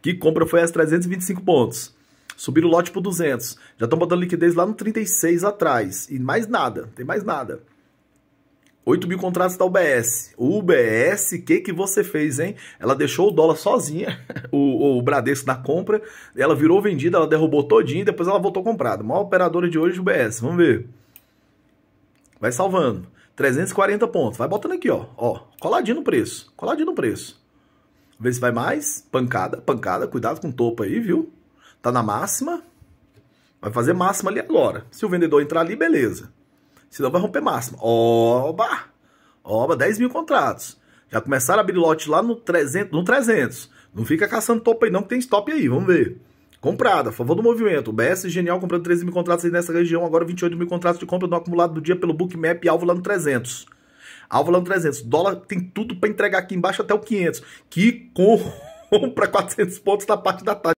Que compra foi às 325 pontos. Subiram o lote por 200. Já estão botando liquidez lá no 36 atrás. E mais nada, tem mais nada. 8 mil contratos da UBS. UBS, o que, que você fez, hein? Ela deixou o dólar sozinha, o, o Bradesco na compra, ela virou vendida, ela derrubou todinho, depois ela voltou comprada. Maior operadora de hoje, UBS, vamos ver. Vai salvando. 340 pontos, vai botando aqui, ó, ó, coladinho no preço, coladinho no preço. Vê se vai mais. Pancada, pancada. Cuidado com o topo aí, viu? Tá na máxima. Vai fazer máxima ali agora. Se o vendedor entrar ali, beleza. Senão vai romper máxima. Oba! Oba, 10 mil contratos. Já começaram a abrir lote lá no 300. No 300. Não fica caçando topo aí não, que tem stop aí. Vamos ver. Comprada, a favor do movimento. O BS Genial comprando 13 mil contratos aí nessa região. Agora 28 mil contratos de compra no acumulado do dia pelo Bookmap e alvo lá no 300. Alvalão 300. Dólar tem tudo para entregar aqui embaixo até o 500. Que compra 400 pontos na parte da tarde.